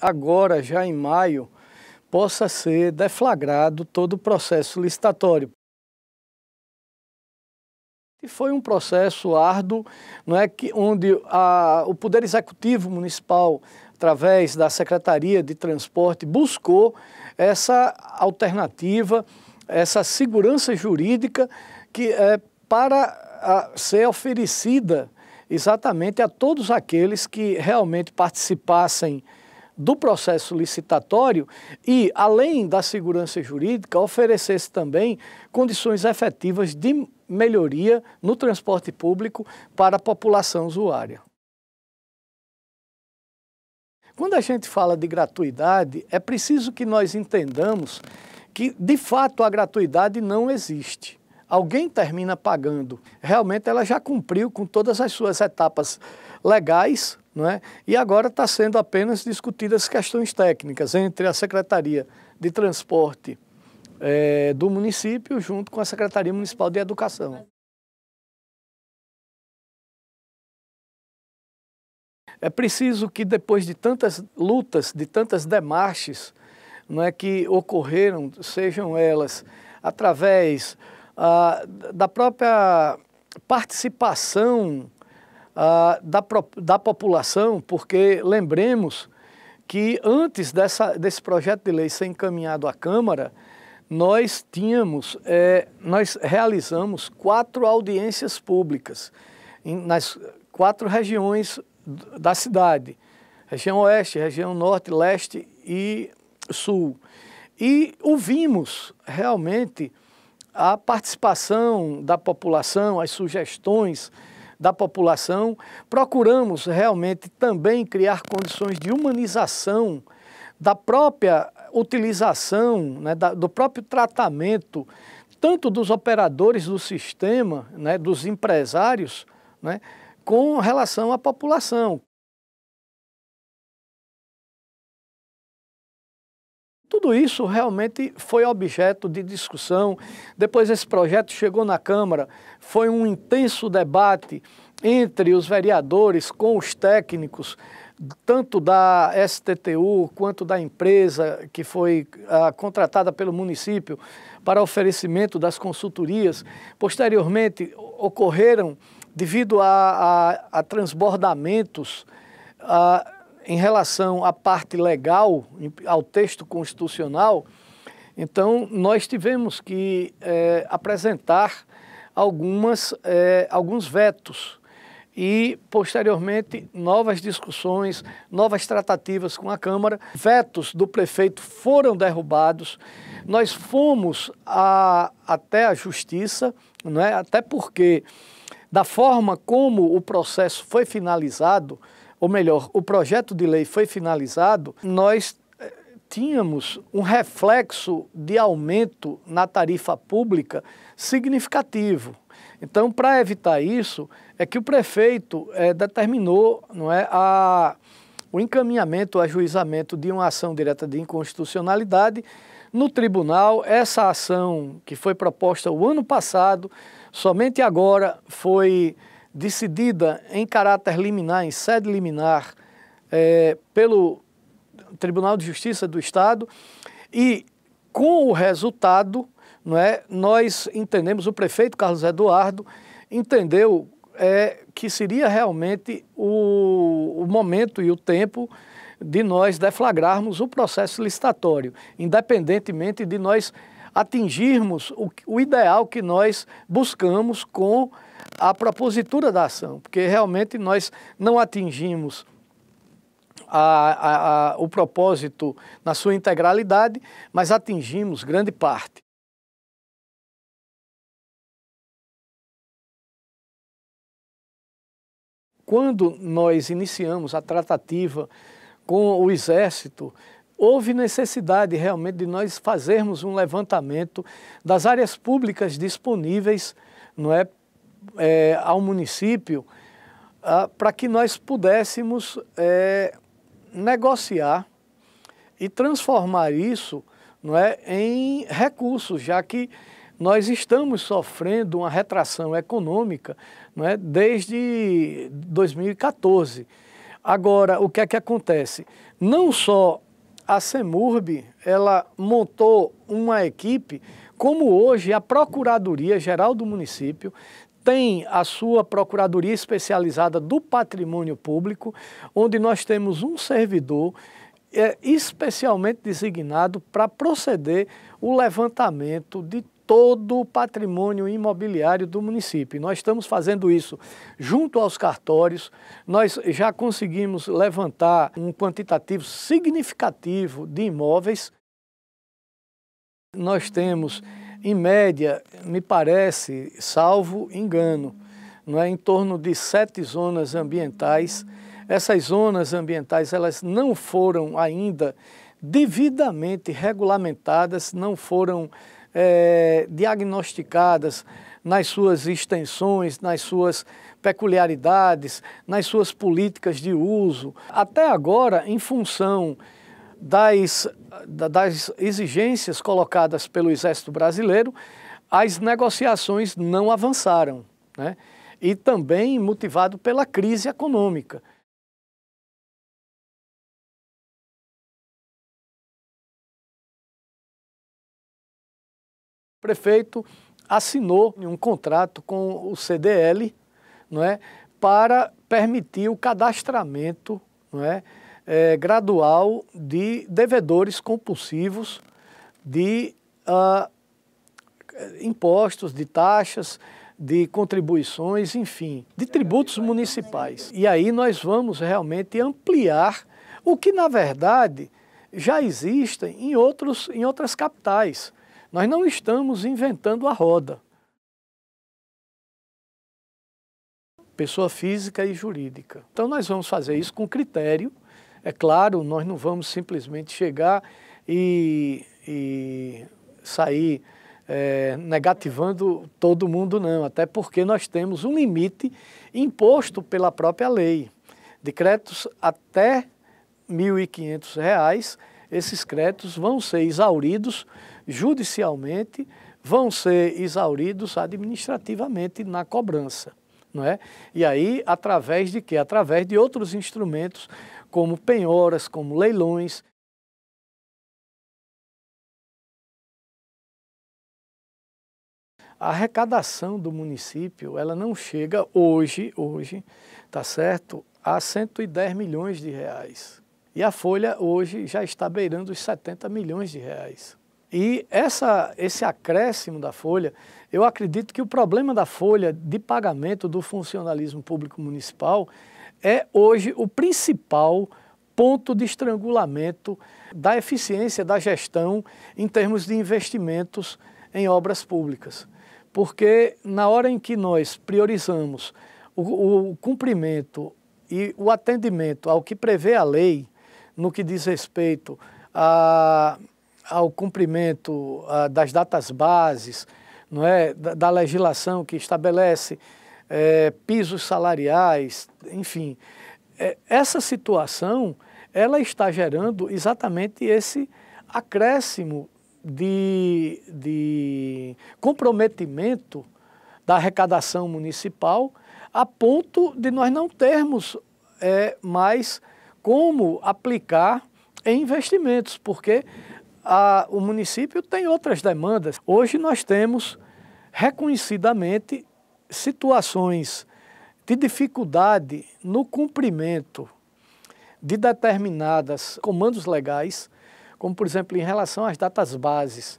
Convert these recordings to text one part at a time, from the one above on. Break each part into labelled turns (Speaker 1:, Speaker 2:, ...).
Speaker 1: agora já em maio, possa ser deflagrado todo o processo licitatório. E foi um processo árduo, não é, que, onde a, o Poder Executivo Municipal, através da Secretaria de Transporte, buscou essa alternativa, essa segurança jurídica que é para a, ser oferecida exatamente a todos aqueles que realmente participassem do processo licitatório e, além da segurança jurídica, oferecesse também condições efetivas de melhoria no transporte público para a população usuária. Quando a gente fala de gratuidade, é preciso que nós entendamos que, de fato, a gratuidade não existe. Alguém termina pagando. Realmente, ela já cumpriu com todas as suas etapas legais não é? E agora está sendo apenas discutidas questões técnicas entre a Secretaria de Transporte é, do município junto com a Secretaria Municipal de Educação. É preciso que depois de tantas lutas, de tantas demarches não é, que ocorreram, sejam elas através ah, da própria participação ah, da, da população, porque lembremos que antes dessa, desse projeto de lei ser encaminhado à Câmara, nós tínhamos, é, nós realizamos quatro audiências públicas em, nas quatro regiões da cidade, região oeste, região norte, leste e sul. E ouvimos realmente a participação da população, as sugestões, da população. Procuramos realmente também criar condições de humanização da própria utilização, né, da, do próprio tratamento, tanto dos operadores do sistema, né, dos empresários, né, com relação à população. tudo isso realmente foi objeto de discussão. Depois esse projeto chegou na Câmara, foi um intenso debate entre os vereadores com os técnicos, tanto da STTU quanto da empresa que foi ah, contratada pelo município para oferecimento das consultorias. Posteriormente, ocorreram, devido a, a, a transbordamentos, ah, em relação à parte legal, ao texto constitucional, então nós tivemos que é, apresentar algumas, é, alguns vetos e, posteriormente, novas discussões, novas tratativas com a Câmara. Vetos do prefeito foram derrubados. Nós fomos a, até a Justiça, é? até porque, da forma como o processo foi finalizado, ou melhor, o projeto de lei foi finalizado, nós eh, tínhamos um reflexo de aumento na tarifa pública significativo. Então, para evitar isso, é que o prefeito é, determinou não é, a, o encaminhamento, o ajuizamento de uma ação direta de inconstitucionalidade no tribunal. Essa ação que foi proposta o ano passado, somente agora foi decidida em caráter liminar, em sede liminar, é, pelo Tribunal de Justiça do Estado e com o resultado, não é, nós entendemos, o prefeito Carlos Eduardo entendeu é, que seria realmente o, o momento e o tempo de nós deflagrarmos o processo licitatório, independentemente de nós atingirmos o, o ideal que nós buscamos com a propositura da ação, porque realmente nós não atingimos a, a, a, o propósito na sua integralidade, mas atingimos grande parte. Quando nós iniciamos a tratativa com o Exército, houve necessidade realmente de nós fazermos um levantamento das áreas públicas disponíveis não é, é, ao município ah, para que nós pudéssemos é, negociar e transformar isso não é, em recursos, já que nós estamos sofrendo uma retração econômica não é, desde 2014. Agora, o que é que acontece? Não só a Cemurb ela montou uma equipe, como hoje a Procuradoria Geral do Município tem a sua Procuradoria Especializada do Patrimônio Público, onde nós temos um servidor é, especialmente designado para proceder o levantamento de todo o patrimônio imobiliário do município. Nós estamos fazendo isso junto aos cartórios. Nós já conseguimos levantar um quantitativo significativo de imóveis. Nós temos em média, me parece, salvo engano, não é em torno de sete zonas ambientais. Essas zonas ambientais elas não foram ainda devidamente regulamentadas, não foram é, diagnosticadas nas suas extensões, nas suas peculiaridades, nas suas políticas de uso. Até agora, em função das, das exigências colocadas pelo Exército Brasileiro, as negociações não avançaram, né? e também motivado pela crise econômica. O prefeito assinou um contrato com o CDL não é, para permitir o cadastramento não é, é, gradual de devedores compulsivos de ah, impostos, de taxas, de contribuições, enfim, de tributos municipais. E aí nós vamos realmente ampliar o que, na verdade, já existe em, outros, em outras capitais. Nós não estamos inventando a roda. Pessoa física e jurídica. Então, nós vamos fazer isso com critério é claro, nós não vamos simplesmente chegar e, e sair é, negativando todo mundo, não, até porque nós temos um limite imposto pela própria lei. De créditos até R$ 1.500, esses créditos vão ser exauridos judicialmente, vão ser exauridos administrativamente na cobrança. Não é? E aí, através de quê? Através de outros instrumentos como penhoras, como leilões. A arrecadação do município, ela não chega hoje, hoje, tá certo, a 110 milhões de reais. E a folha hoje já está beirando os 70 milhões de reais. E essa, esse acréscimo da folha, eu acredito que o problema da folha de pagamento do funcionalismo público municipal é hoje o principal ponto de estrangulamento da eficiência da gestão em termos de investimentos em obras públicas. Porque na hora em que nós priorizamos o, o cumprimento e o atendimento ao que prevê a lei, no que diz respeito a, ao cumprimento a, das datas bases, não é? da, da legislação que estabelece é, pisos salariais, enfim, é, essa situação ela está gerando exatamente esse acréscimo de, de comprometimento da arrecadação municipal a ponto de nós não termos é, mais como aplicar em investimentos, porque a, o município tem outras demandas. Hoje nós temos reconhecidamente situações de dificuldade no cumprimento de determinadas comandos legais, como por exemplo em relação às datas bases.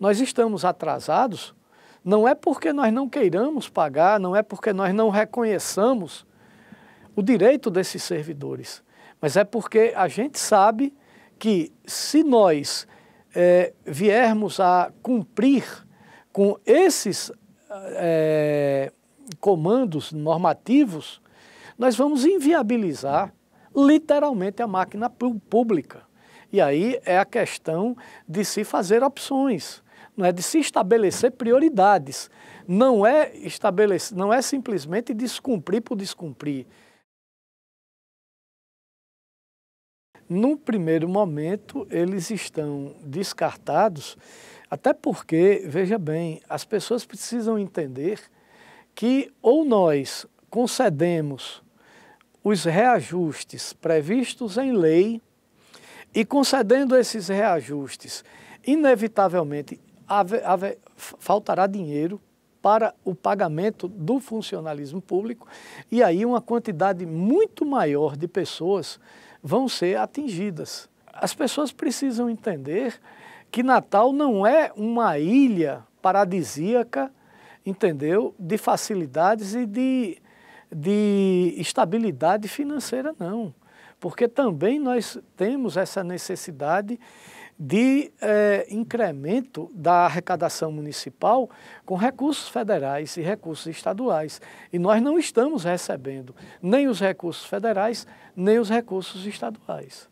Speaker 1: Nós estamos atrasados, não é porque nós não queiramos pagar, não é porque nós não reconheçamos o direito desses servidores, mas é porque a gente sabe que se nós é, viermos a cumprir com esses é, comandos normativos, nós vamos inviabilizar literalmente a máquina pública. E aí é a questão de se fazer opções, não é de se estabelecer prioridades. Não é estabelecer, não é simplesmente descumprir por descumprir. Num primeiro momento, eles estão descartados, até porque, veja bem, as pessoas precisam entender que ou nós concedemos os reajustes previstos em lei e concedendo esses reajustes, inevitavelmente haver, haver, faltará dinheiro para o pagamento do funcionalismo público e aí uma quantidade muito maior de pessoas vão ser atingidas. As pessoas precisam entender que Natal não é uma ilha paradisíaca entendeu? De facilidades e de, de estabilidade financeira, não. Porque também nós temos essa necessidade de é, incremento da arrecadação municipal com recursos federais e recursos estaduais. E nós não estamos recebendo nem os recursos federais, nem os recursos estaduais.